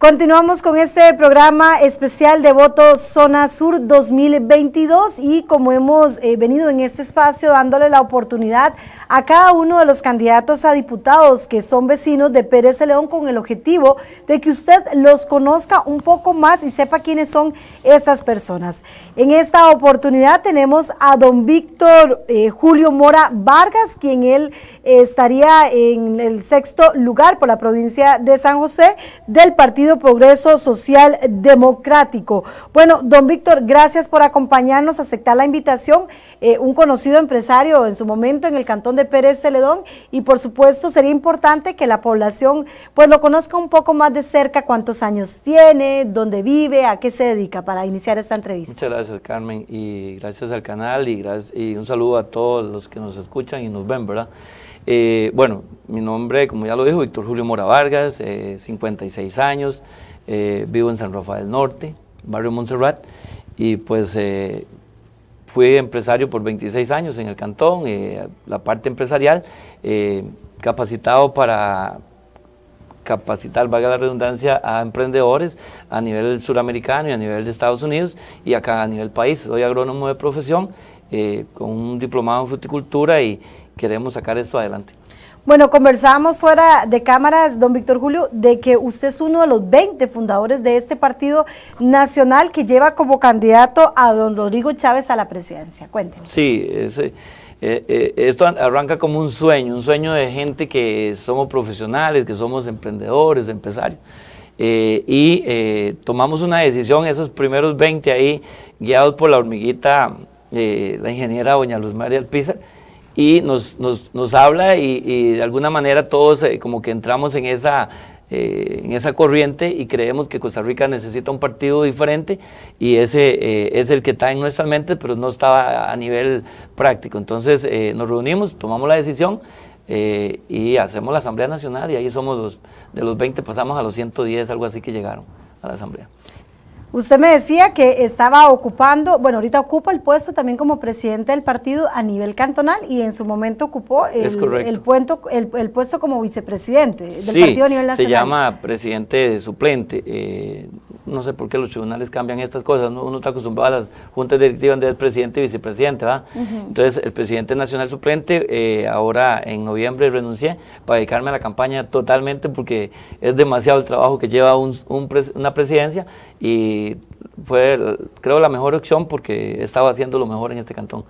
Continuamos con este programa especial de Voto Zona Sur 2022 y como hemos eh, venido en este espacio dándole la oportunidad a cada uno de los candidatos a diputados que son vecinos de Pérez León con el objetivo de que usted los conozca un poco más y sepa quiénes son estas personas. En esta oportunidad tenemos a don Víctor eh, Julio Mora Vargas, quien él eh, estaría en el sexto lugar por la provincia de San José del partido Progreso Social Democrático. Bueno, don Víctor, gracias por acompañarnos, aceptar la invitación. Eh, un conocido empresario en su momento en el cantón de Pérez Celedón y por supuesto sería importante que la población pues lo conozca un poco más de cerca, cuántos años tiene, dónde vive, a qué se dedica para iniciar esta entrevista. Muchas gracias Carmen y gracias al canal y un saludo a todos los que nos escuchan y nos ven, ¿verdad? Eh, bueno, mi nombre, como ya lo dijo, Víctor Julio Mora Vargas, 56 eh, años, eh, vivo en San Rafael Norte, barrio Montserrat, y pues fui empresario por 26 años en el cantón, la parte empresarial, capacitado para capacitar, valga la redundancia, a emprendedores a nivel suramericano y a nivel de Estados Unidos y acá a nivel país. Soy agrónomo de profesión, con un diplomado en fruticultura y, queremos sacar esto adelante. Bueno, conversamos fuera de cámaras, don Víctor Julio, de que usted es uno de los 20 fundadores de este partido nacional que lleva como candidato a don Rodrigo Chávez a la presidencia. Cuéntenos. Sí, eh, eh, esto arranca como un sueño, un sueño de gente que somos profesionales, que somos emprendedores, empresarios. Eh, y tomamos una decisión, esos primeros 20 ahí, guiados por la hormiguita, la ingeniera doña Luz María Alpizar, y nos, habla y, de alguna manera todos eh, como que entramos en esa, eh, en esa corriente y creemos que Costa Rica necesita un partido diferente y ese eh, es el que está en nuestra mente, pero no estaba a nivel práctico. Entonces nos reunimos, tomamos la decisión. y hacemos la Asamblea Nacional y ahí somos los, de los 20 pasamos a los 110, algo así que llegaron a la Asamblea. Usted me decía que estaba ocupando, bueno, ahorita ocupa el puesto también como presidente del partido a nivel cantonal y en su momento ocupó el, el, puesto como vicepresidente del partido a nivel nacional. Se llama presidente de suplente. Eh, no sé por qué los tribunales cambian estas cosas, uno está acostumbrado a las juntas directivas donde presidente y vicepresidente, ¿va? Entonces, el presidente nacional suplente, eh, ahora en noviembre renuncié para dedicarme a la campaña totalmente porque es demasiado el trabajo que lleva una presidencia y fue, creo, la mejor opción porque estaba haciendo lo mejor en este cantón.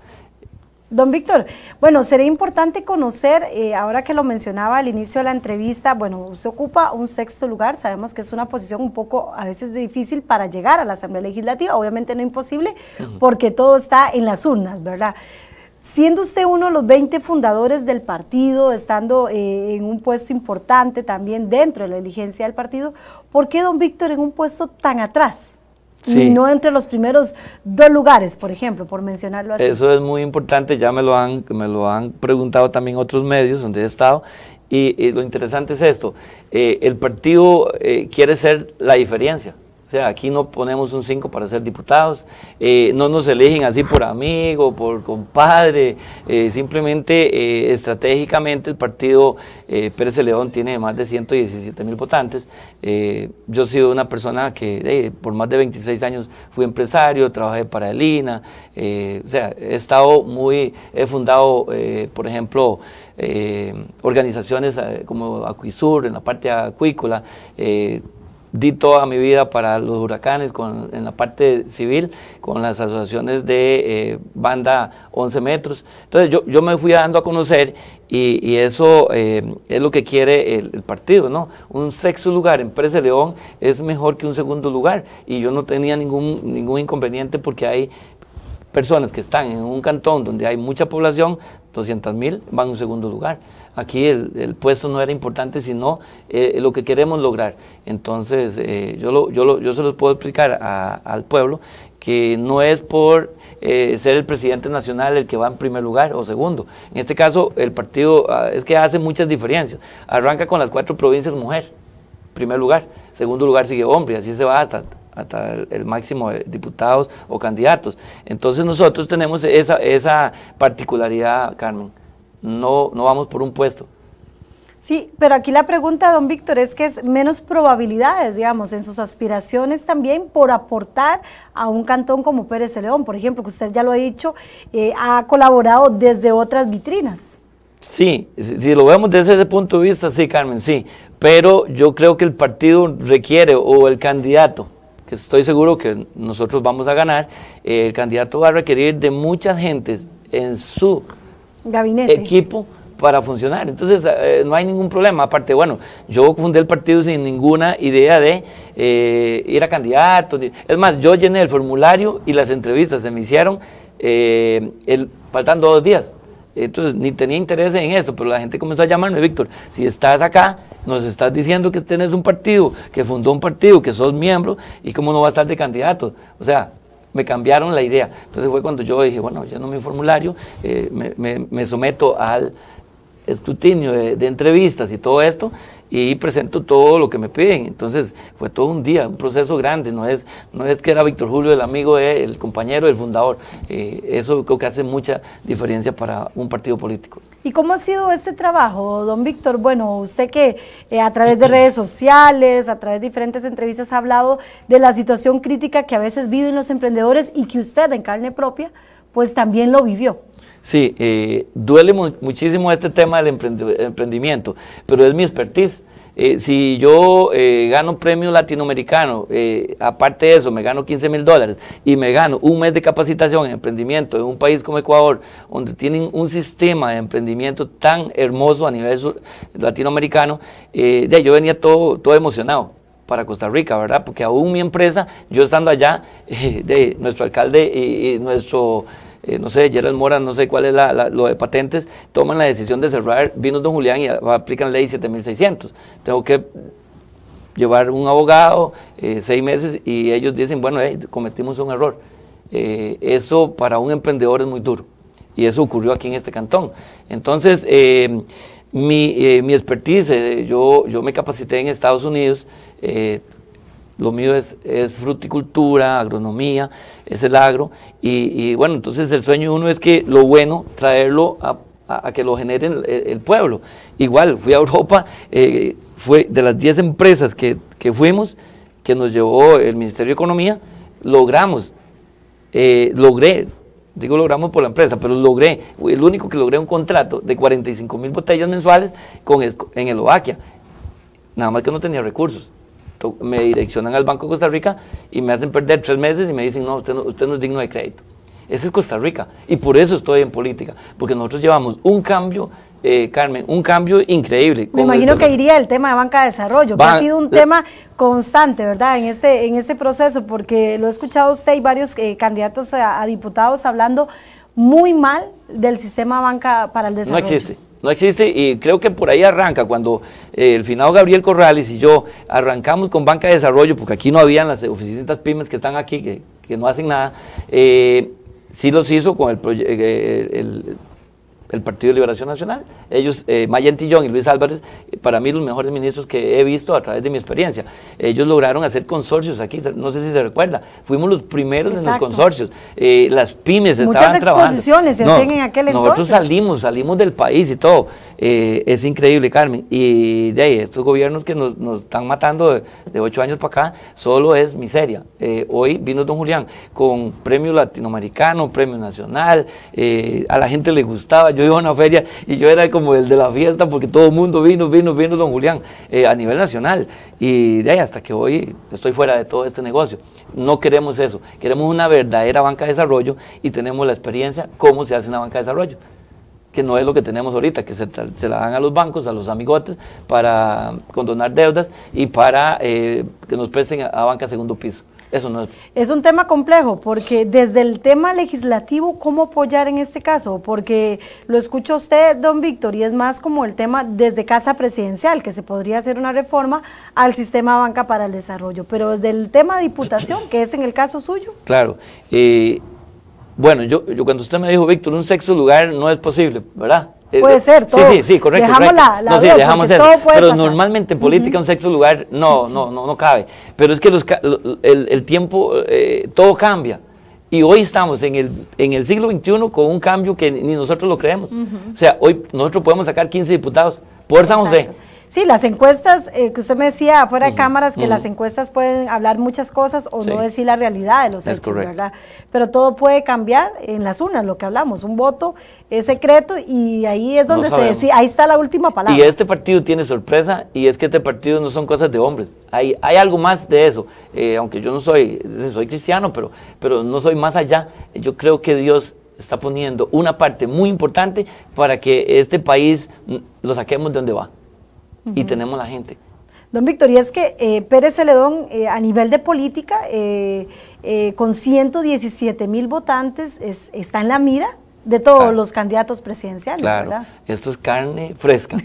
Don Víctor, bueno, sería importante conocer, eh, ahora que lo mencionaba al inicio de la entrevista, bueno, usted ocupa un sexto lugar, sabemos que es una posición un poco a veces difícil para llegar a la Asamblea Legislativa, obviamente no imposible, porque todo está en las urnas, ¿verdad? Siendo usted uno de los 20 fundadores del partido, estando eh, en un puesto importante también dentro de la diligencia del partido, ¿por qué don Víctor en un puesto tan atrás? Y no entre los primeros dos lugares, por ejemplo, por mencionarlo así. Eso es muy importante, ya me lo han, me lo han preguntado también otros medios donde he estado. Y, lo interesante es esto, eh, el partido eh, quiere ser la diferencia, o sea, aquí no ponemos un 5 para ser diputados, eh, no nos eligen así por amigo, por compadre, eh, simplemente eh, estratégicamente el partido Pérez León tiene más de 117 mil votantes. yo he sido una persona que por más de 26 años fui empresario, trabajé para el INA, o sea, he estado muy, he fundado, por ejemplo, organizaciones como Acuisur, en la parte acuícola, di toda mi vida para los huracanes con, en la parte civil, con las asociaciones de eh, banda 11 metros. Entonces yo, me fui dando a conocer y, eso eh, es lo que quiere el, partido, ¿no? Un sexto lugar en Presa León es mejor que un segundo lugar y yo no tenía ningún, ningún inconveniente porque hay personas que están en un cantón donde hay mucha población, 200 mil, van a un segundo lugar aquí el, puesto no era importante, sino eh, lo que queremos lograr. Entonces, eh, yo, yo, se los puedo explicar al pueblo que no es por eh, ser el presidente nacional el que va en primer lugar o segundo. En este caso, el partido ah, es que hace muchas diferencias. Arranca con las cuatro provincias mujer, primer lugar. Segundo lugar sigue hombre, así se va hasta hasta el, máximo de diputados o candidatos. Entonces nosotros tenemos esa, esa particularidad, Carmen no, no vamos por un puesto. Sí, pero aquí la pregunta, don Víctor, es que es menos probabilidades, digamos, en sus aspiraciones también por aportar a un cantón como Pérez León, por ejemplo, que usted ya lo ha dicho, eh, ha colaborado desde otras vitrinas. Sí, si, lo vemos desde ese punto de vista, sí, Carmen, sí, pero yo creo que el partido requiere, o el candidato, que estoy seguro que nosotros vamos a ganar, eh, el candidato va a requerir de muchas gentes en su Gabinete. equipo para funcionar. Entonces, eh, no hay ningún problema. Aparte, bueno, yo fundé el partido sin ninguna idea de ir eh, a candidato. Es más, yo llené el formulario y las entrevistas se me hicieron faltan eh, el, faltando dos días. Entonces, ni tenía interés en eso, pero la gente comenzó a llamarme, Víctor, si estás acá, nos estás diciendo que tienes un partido, que fundó un partido, que sos miembro, y cómo no va a estar de candidato. O sea, me cambiaron la idea. Entonces fue cuando yo dije, bueno, no mi formulario, eh, me, someto al escrutinio de entrevistas y todo esto, y presento todo lo que me piden. Entonces fue todo un día, un proceso grande, no es, no es que era Víctor Julio el amigo, eh, el compañero, el fundador. Eh, eso creo que hace mucha diferencia para un partido político. ¿Y cómo ha sido este trabajo, don Víctor? Bueno, usted que eh, a través de redes sociales, a través de diferentes entrevistas ha hablado de la situación crítica que a veces viven los emprendedores y que usted en carne propia, pues también lo vivió. Sí, eh, duele muchísimo este tema del emprendimiento, pero es mi expertise. Eh, si yo eh, gano un premio latinoamericano, aparte de eso, me gano 15 mil dólares y me gano un mes de capacitación en emprendimiento en un país como Ecuador, donde tienen un sistema de emprendimiento tan hermoso a nivel latinoamericano, ya yo venía todo, todo emocionado para Costa Rica, ¿verdad? Porque aún mi empresa, yo estando allá, de nuestro alcalde y nuestro eh, no sé, Gerald Mora, no sé cuál es la, lo de patentes, toman la decisión de cerrar vino Don Julián y aplican ley 7600. Tengo que llevar un abogado eh, seis meses y ellos dicen, bueno, cometimos un error. Eh, eso para un emprendedor es muy duro y eso ocurrió aquí en este cantón. Entonces, mi, expertise, yo, yo me capacité en Estados Unidos lo mío es, fruticultura, agronomía, es el agro. Y, bueno, entonces el sueño uno es que lo bueno, traerlo a, que lo genere el, pueblo. Igual, fui a Europa, eh, fue de las 10 empresas que, fuimos, que nos llevó el Ministerio de Economía, logramos, eh, logré digo logramos por la empresa, pero logré, el único que logré un contrato de 45 mil botellas mensuales con, en Eslovaquia, nada más que no tenía recursos me direccionan al Banco de Costa Rica y me hacen perder tres meses y me dicen, no, usted no, usted no es digno de crédito. Ese es Costa Rica y por eso estoy en política, porque nosotros llevamos un cambio eh, Carmen, un cambio increíble. Me imagino que iría el tema de banca de desarrollo, que ha sido un tema constante, ¿verdad? En este, en este proceso, porque lo he escuchado usted y varios eh, candidatos a, diputados hablando muy mal del sistema banca para el desarrollo. No existe. No existe, y creo que por ahí arranca, cuando eh, el finado Gabriel Corrales y yo arrancamos con Banca de Desarrollo, porque aquí no habían las oficinas pymes que están aquí, que, no hacen nada, eh, sí los hizo con el, proyecto, eh, el el Partido de Liberación Nacional. Ellos, eh, Tillón y Luis Álvarez, eh, para mí los mejores ministros que he visto a través de mi experiencia. Ellos lograron hacer consorcios aquí, no sé si se recuerda, fuimos los primeros en los consorcios. Eh, las pymes estaban trabajando. Muchas exposiciones se en aquel entonces. Nosotros salimos, salimos del país y todo. Eh, es increíble, Carmen. Y de ahí, estos gobiernos que nos, están matando de, de, ocho años para acá, solo es miseria. hoy vino don Julián con premio latinoamericano, premio nacional, a la gente le gustaba yo iba a una feria y yo era como el de la fiesta porque todo el mundo vino, vino, vino don Julián eh, a nivel nacional. Y de ahí hasta que hoy estoy fuera de todo este negocio. No queremos eso, queremos una verdadera banca de desarrollo y tenemos la experiencia cómo se hace una banca de desarrollo que no es lo que tenemos ahorita, que se, la dan a los bancos, a los amigotes, para condonar deudas y para eh, que nos presten a banca segundo piso. Eso no es... un tema complejo, porque desde el tema legislativo, ¿cómo apoyar en este caso? Porque lo escucha usted, don Víctor, y es más como el tema desde Casa Presidencial, que se podría hacer una reforma al sistema banca para el desarrollo, pero desde el tema de diputación, que es en el caso suyo. Claro. Eh, bueno, yo, yo cuando usted me dijo, Víctor, un sexto lugar no es posible, ¿verdad? Eh, puede eh, ser, todo. Sí, sí, sí, correcto. Dejamos la, la no, pero normalmente en política un sexto lugar no, no, no, cabe. Pero es que el, tiempo, eh, todo cambia. Y hoy estamos en el, en el siglo XXI con un cambio que ni nosotros lo creemos. O sea, hoy nosotros podemos sacar 15 diputados por San José. Sí, las encuestas, eh, que usted me decía afuera de cámaras, que las encuestas pueden hablar muchas cosas o no decir la realidad de los es hechos, ¿verdad? Pero todo puede cambiar en las unas, lo que hablamos. Un voto es secreto y ahí es donde se decide, ahí está la última palabra. Y este partido tiene sorpresa y es que este partido no son cosas de hombres. Hay, hay algo más de eso, eh, aunque yo no soy, soy cristiano, pero, pero no soy más allá. Yo creo que Dios está poniendo una parte muy importante para que este país mm, lo saquemos de donde va y tenemos la gente. Don Víctor, y es que eh, Pérez Celedón, eh, a nivel de política, eh, con 117 mil votantes, está en la mira de todos los candidatos presidenciales. Claro, esto es carne fresca.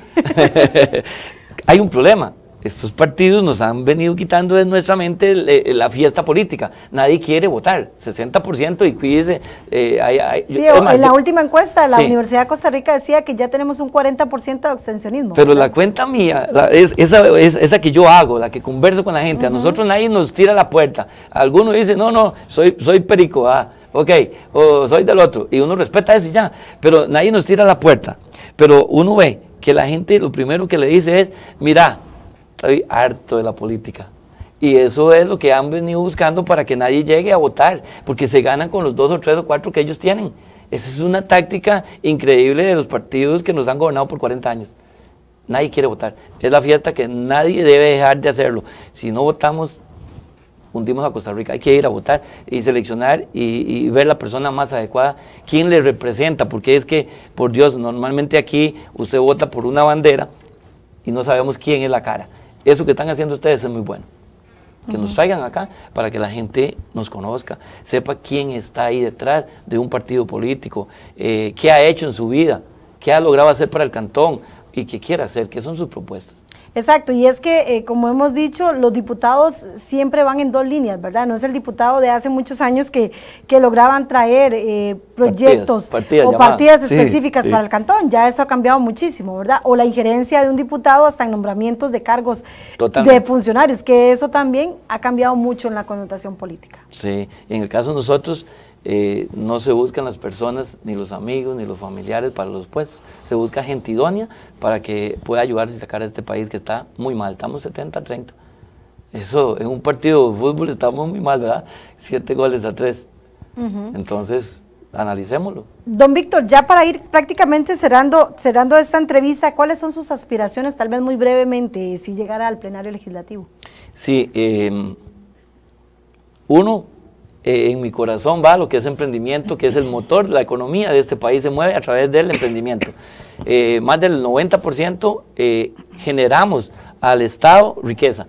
Hay un problema, estos partidos nos han venido quitando de nuestra mente eh, la fiesta política. Nadie quiere votar, 60% y cuídese. Eh, hay, sí, en la última encuesta la Universidad de Costa Rica decía que ya tenemos un 40% de abstencionismo. Pero la cuenta mía, esa, es, esa que yo hago, la que converso con la gente, a nosotros nadie nos tira la puerta. Algunos dice, no, no, soy, soy perico, ah, ok, o soy del otro. Y uno respeta eso y ya, pero nadie nos tira la puerta. Pero uno ve que la gente lo primero que le dice es, mira, Estoy harto de la política. Y eso es lo que han venido buscando para que nadie llegue a votar, porque se ganan con los dos o tres o cuatro que ellos tienen. Esa es una táctica increíble de los partidos que nos han gobernado por 40 años. Nadie quiere votar. Es la fiesta que nadie debe dejar de hacerlo. Si no votamos, hundimos a Costa Rica. Hay que ir a votar y seleccionar y, y ver la persona más adecuada, quién le representa, porque es que, por Dios, normalmente aquí usted vota por una bandera y no sabemos quién es la cara. Eso que están haciendo ustedes es muy bueno. Que nos traigan acá para que la gente nos conozca, sepa quién está ahí detrás de un partido político, eh, qué ha hecho en su vida, qué ha logrado hacer para el cantón y qué quiere hacer, qué son sus propuestas. Exacto, y es que, eh, como hemos dicho, los diputados siempre van en dos líneas, ¿verdad? No es el diputado de hace muchos años que, lograban traer eh, proyectos o partidas específicas para el cantón, ya eso ha cambiado muchísimo, ¿verdad? O la injerencia de un diputado hasta en nombramientos de cargos de funcionarios, que eso también ha cambiado mucho en la connotación política. Sí, en el caso de nosotros, eh, no se buscan las personas, ni los amigos, ni los familiares para los puestos. Se busca gente idónea para que pueda ayudarse y sacar a este país que está está muy mal, estamos 70-30. Eso, en un partido de fútbol estamos muy mal, ¿verdad? Siete goles a tres. Entonces, analicémoslo. Don Víctor, ya para ir prácticamente cerrando, cerrando esta entrevista, ¿cuáles son sus aspiraciones, tal vez muy brevemente, si llegara al plenario legislativo? Sí, em, uno, eh, en mi corazón va lo que es emprendimiento, que es el motor, la economía de este país se mueve a través del emprendimiento. Eh, más del 90% eh, generamos al Estado riqueza.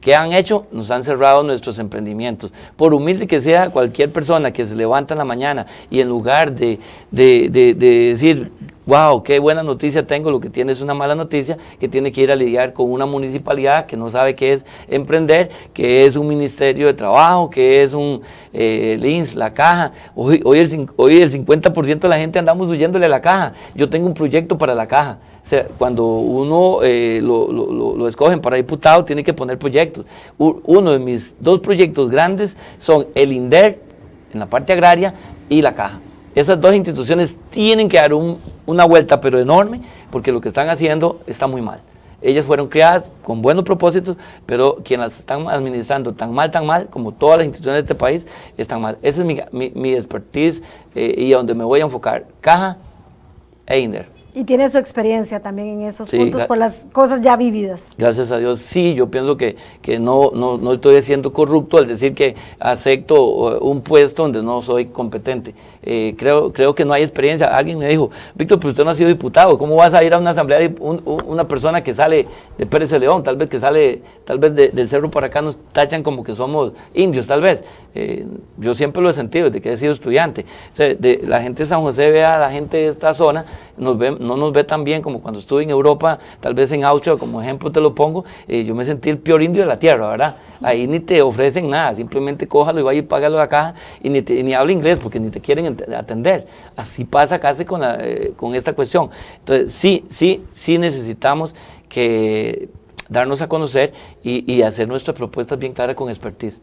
¿Qué han hecho? Nos han cerrado nuestros emprendimientos. Por humilde que sea cualquier persona que se levanta en la mañana y en lugar de decir wow, qué buena noticia tengo, lo que tiene es una mala noticia, que tiene que ir a lidiar con una municipalidad que no sabe qué es emprender, que es un ministerio de trabajo, que es un eh, la caja. Hoy, el, 50% de la gente andamos huyéndole a la caja. Yo tengo un proyecto para la caja. cuando uno eh, lo, lo, escogen para diputado, tiene que poner proyectos. Uno de mis dos proyectos grandes son el INDER en la parte agraria y la caja. Esas dos instituciones tienen que dar una vuelta, pero enorme, porque lo que están haciendo está muy mal. Ellas fueron creadas con buenos propósitos, pero quienes las están administrando tan mal, tan mal, como todas las instituciones de este país, están mal. Esa es mi, expertise eh, y a donde me voy a enfocar. Caja e y tiene su experiencia también en esos puntos por las cosas ya vividas. Gracias a Dios, sí, yo pienso que, no, no, estoy siendo corrupto al decir que acepto uh, un puesto donde no soy competente. Eh, creo, creo que no hay experiencia. Alguien me dijo, Víctor, pero usted no ha sido diputado, ¿cómo vas a ir a una asamblea y una persona que sale de Pérez de León, tal vez que sale, tal vez del cerro para acá nos tachan como que somos indios, tal vez? Eh, yo siempre lo he sentido desde que he sido estudiante. la gente de San José ve a la gente de esta zona, no nos ve tan bien como cuando estuve en Europa, tal vez en Austria, como ejemplo te lo pongo, eh, yo me sentí el peor indio de la tierra, ¿verdad? Ahí ni te ofrecen nada, simplemente cójalo y vaya y págalo a la caja y ni, habla inglés porque ni te quieren atender. Así pasa casi eh, con, esta cuestión. Entonces, sí, sí, sí necesitamos que darnos a conocer y, y hacer nuestras propuestas bien claras con expertise.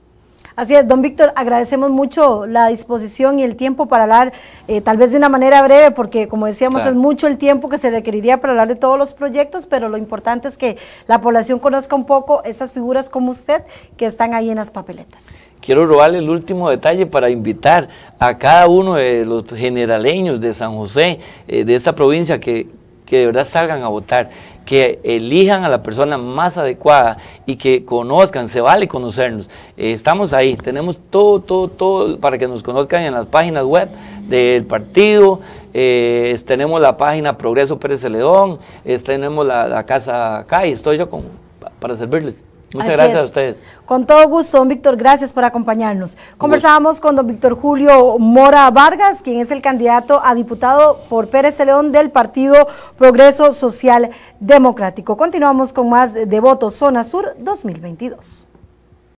Así es, don Víctor, agradecemos mucho la disposición y el tiempo para hablar, eh, tal vez de una manera breve, porque como decíamos, es mucho el tiempo que se requeriría para hablar de todos los proyectos, pero lo importante es que la población conozca un poco estas figuras como usted que están ahí en las papeletas. Quiero robarle el último detalle para invitar a cada uno de los generaleños de San José, eh, de esta provincia, que, que de verdad salgan a votar que elijan a la persona más adecuada y que conozcan, se vale conocernos. Eh, estamos ahí, tenemos todo, todo, todo para que nos conozcan en las páginas web del partido, eh, tenemos la página Progreso Pérez León. tenemos la, casa casa y estoy yo con, para servirles. Muchas gracias a ustedes. Con todo gusto, don Víctor, gracias por acompañarnos. Conversábamos con don Víctor Julio Mora Vargas, quien es el candidato a diputado por Pérez León del Partido Progreso Social democrático. Continuamos con más de votos Zona Sur 2022.